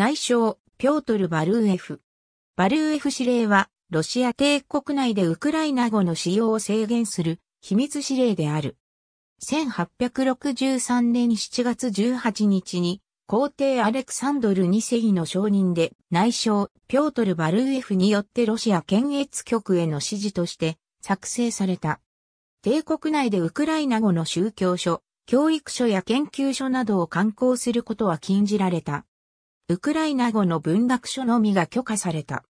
内相、ピョートル・バルーエフ。バルーエフ指令は、ロシア帝国内でウクライナ語の使用を制限する秘密指令である。1863年7月18日に、皇帝アレクサンドル2世の承認で、内相、ピョートル・バルーエフによってロシア検閲局への指示として作成された。帝国内でウクライナ語の宗教書、教育書や研究書などを刊行することは禁じられた。ウクライナ語の文学書のみが許可された。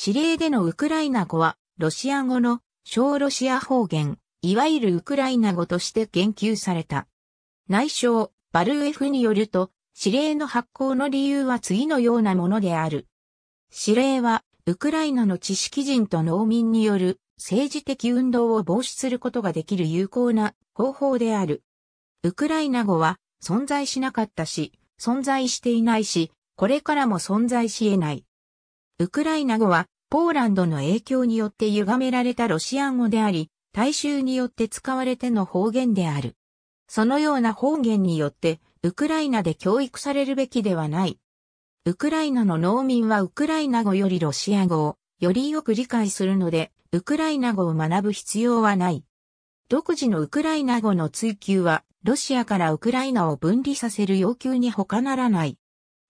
指令でのウクライナ語は、ロシア語の小ロシア方言、いわゆるウクライナ語として言及された。内相、バルエフによると、指令の発行の理由は次のようなものである。指令は、ウクライナの知識人と農民による政治的運動を防止することができる有効な方法である。ウクライナ語は存在しなかったし、存在していないし、これからも存在し得ない。ウクライナ語は、ポーランドの影響によって歪められたロシアン語であり、大衆によって使われての方言である。そのような方言によって、ウクライナで教育されるべきではない。ウクライナの農民はウクライナ語よりロシア語をよりよく理解するので、ウクライナ語を学ぶ必要はない。独自のウクライナ語の追求はロシアからウクライナを分離させる要求に他ならない。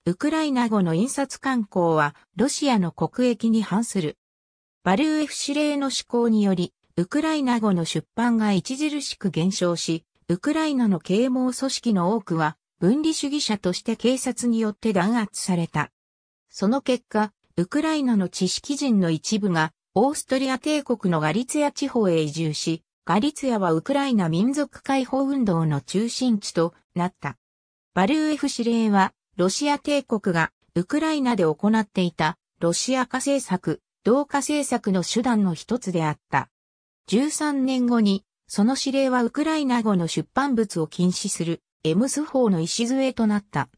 ウクライナ語の印刷観行は、ロシアの国益に反する。バルーエフ司令の施行により、ウクライナ語の出版が著しく減少し、ウクライナの啓蒙組織の多くは、分離主義者として警察によって弾圧された。その結果、ウクライナの知識人の一部が、オーストリア帝国のガリツヤ地方へ移住し、ガリツヤはウクライナ民族解放運動の中心地となった。バルーエフ司令は、ロシア帝国がウクライナで行っていたロシア化政策、同化政策の手段の一つであった。13年後に、その指令はウクライナ語の出版物を禁止するエムス法の礎となった。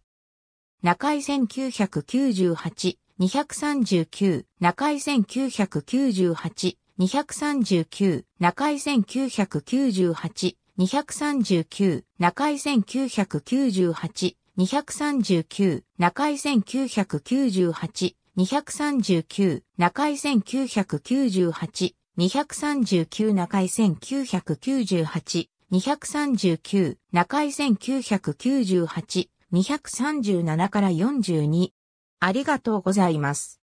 中井1998、239、中井1998、239、中井1998、239、中井1998、239、中井1998、239、中井1998、239中井1998、239中井1998、237から42。ありがとうございます。